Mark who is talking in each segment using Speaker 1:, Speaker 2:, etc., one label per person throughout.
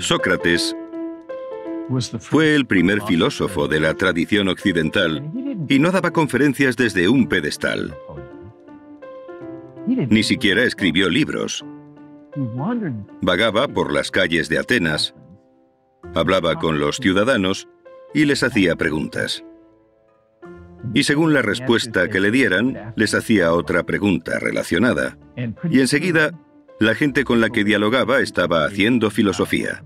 Speaker 1: Sócrates fue el primer filósofo de la tradición occidental y no daba conferencias desde un pedestal. Ni siquiera escribió libros. Vagaba por las calles de Atenas, hablaba con los ciudadanos y les hacía preguntas. Y según la respuesta que le dieran, les hacía otra pregunta relacionada. Y enseguida la gente con la que dialogaba estaba haciendo filosofía.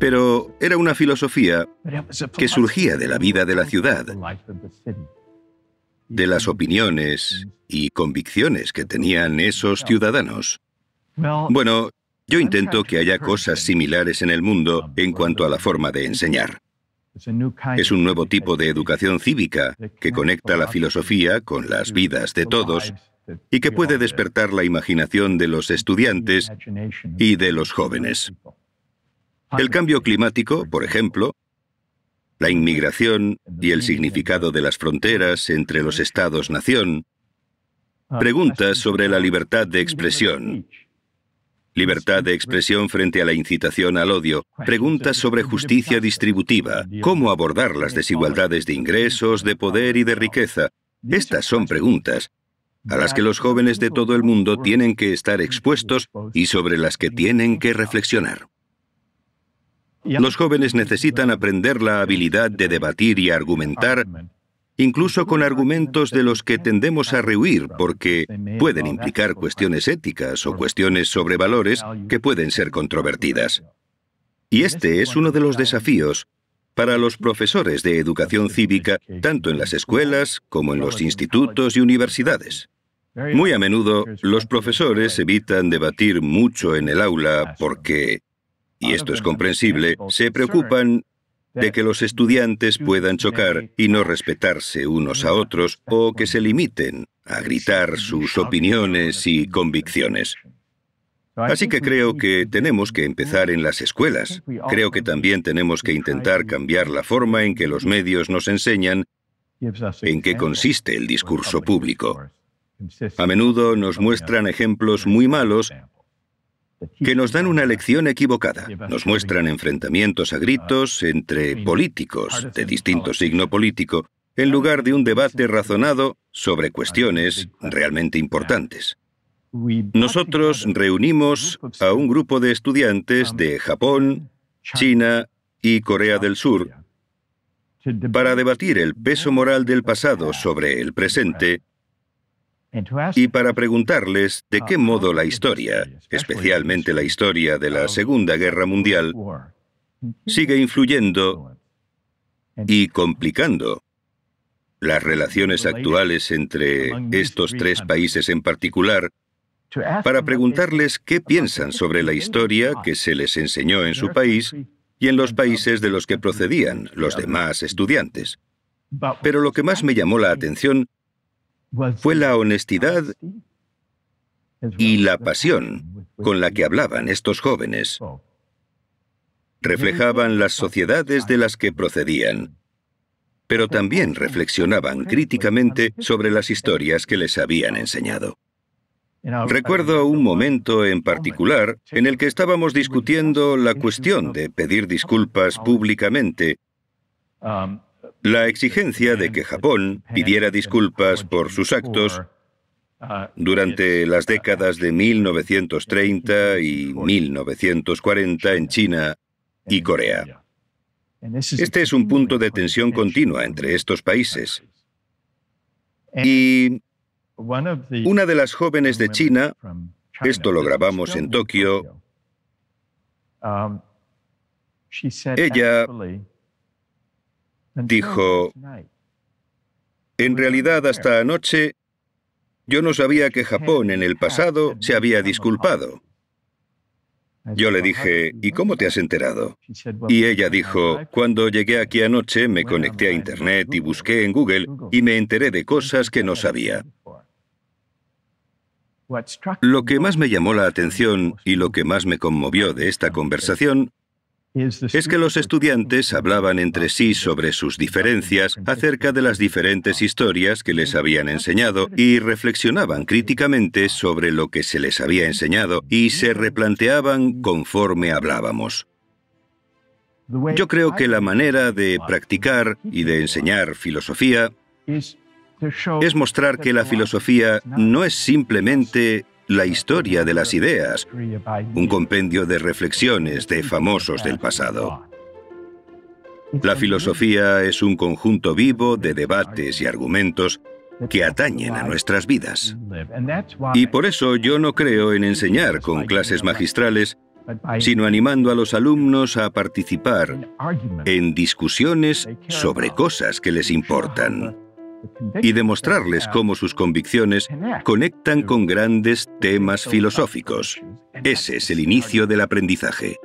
Speaker 1: Pero era una filosofía que surgía de la vida de la ciudad, de las opiniones y convicciones que tenían esos ciudadanos. Bueno, yo intento que haya cosas similares en el mundo en cuanto a la forma de enseñar. Es un nuevo tipo de educación cívica que conecta la filosofía con las vidas de todos y que puede despertar la imaginación de los estudiantes y de los jóvenes. El cambio climático, por ejemplo, la inmigración y el significado de las fronteras entre los estados-nación, preguntas sobre la libertad de expresión, libertad de expresión frente a la incitación al odio, preguntas sobre justicia distributiva, cómo abordar las desigualdades de ingresos, de poder y de riqueza. Estas son preguntas a las que los jóvenes de todo el mundo tienen que estar expuestos y sobre las que tienen que reflexionar. Los jóvenes necesitan aprender la habilidad de debatir y argumentar, incluso con argumentos de los que tendemos a rehuir porque pueden implicar cuestiones éticas o cuestiones sobre valores que pueden ser controvertidas. Y este es uno de los desafíos para los profesores de educación cívica, tanto en las escuelas como en los institutos y universidades. Muy a menudo los profesores evitan debatir mucho en el aula porque, y esto es comprensible, se preocupan de que los estudiantes puedan chocar y no respetarse unos a otros o que se limiten a gritar sus opiniones y convicciones. Así que creo que tenemos que empezar en las escuelas. Creo que también tenemos que intentar cambiar la forma en que los medios nos enseñan en qué consiste el discurso público. A menudo nos muestran ejemplos muy malos que nos dan una lección equivocada. Nos muestran enfrentamientos a gritos entre políticos de distinto signo político, en lugar de un debate razonado sobre cuestiones realmente importantes. Nosotros reunimos a un grupo de estudiantes de Japón, China y Corea del Sur para debatir el peso moral del pasado sobre el presente y para preguntarles de qué modo la historia, especialmente la historia de la Segunda Guerra Mundial, sigue influyendo y complicando las relaciones actuales entre estos tres países en particular para preguntarles qué piensan sobre la historia que se les enseñó en su país y en los países de los que procedían los demás estudiantes. Pero lo que más me llamó la atención fue la honestidad y la pasión con la que hablaban estos jóvenes. Reflejaban las sociedades de las que procedían, pero también reflexionaban críticamente sobre las historias que les habían enseñado. Recuerdo un momento en particular en el que estábamos discutiendo la cuestión de pedir disculpas públicamente la exigencia de que Japón pidiera disculpas por sus actos durante las décadas de 1930 y 1940 en China y Corea. Este es un punto de tensión continua entre estos países. Y una de las jóvenes de China, esto lo grabamos en Tokio, ella dijo, en realidad hasta anoche yo no sabía que Japón en el pasado se había disculpado. Yo le dije, ¿y cómo te has enterado? Y ella dijo, cuando llegué aquí anoche me conecté a Internet y busqué en Google y me enteré de cosas que no sabía. Lo que más me llamó la atención y lo que más me conmovió de esta conversación es que los estudiantes hablaban entre sí sobre sus diferencias acerca de las diferentes historias que les habían enseñado y reflexionaban críticamente sobre lo que se les había enseñado y se replanteaban conforme hablábamos. Yo creo que la manera de practicar y de enseñar filosofía es mostrar que la filosofía no es simplemente la historia de las ideas, un compendio de reflexiones de famosos del pasado. La filosofía es un conjunto vivo de debates y argumentos que atañen a nuestras vidas. Y por eso yo no creo en enseñar con clases magistrales, sino animando a los alumnos a participar en discusiones sobre cosas que les importan y demostrarles cómo sus convicciones conectan con grandes temas filosóficos. Ese es el inicio del aprendizaje.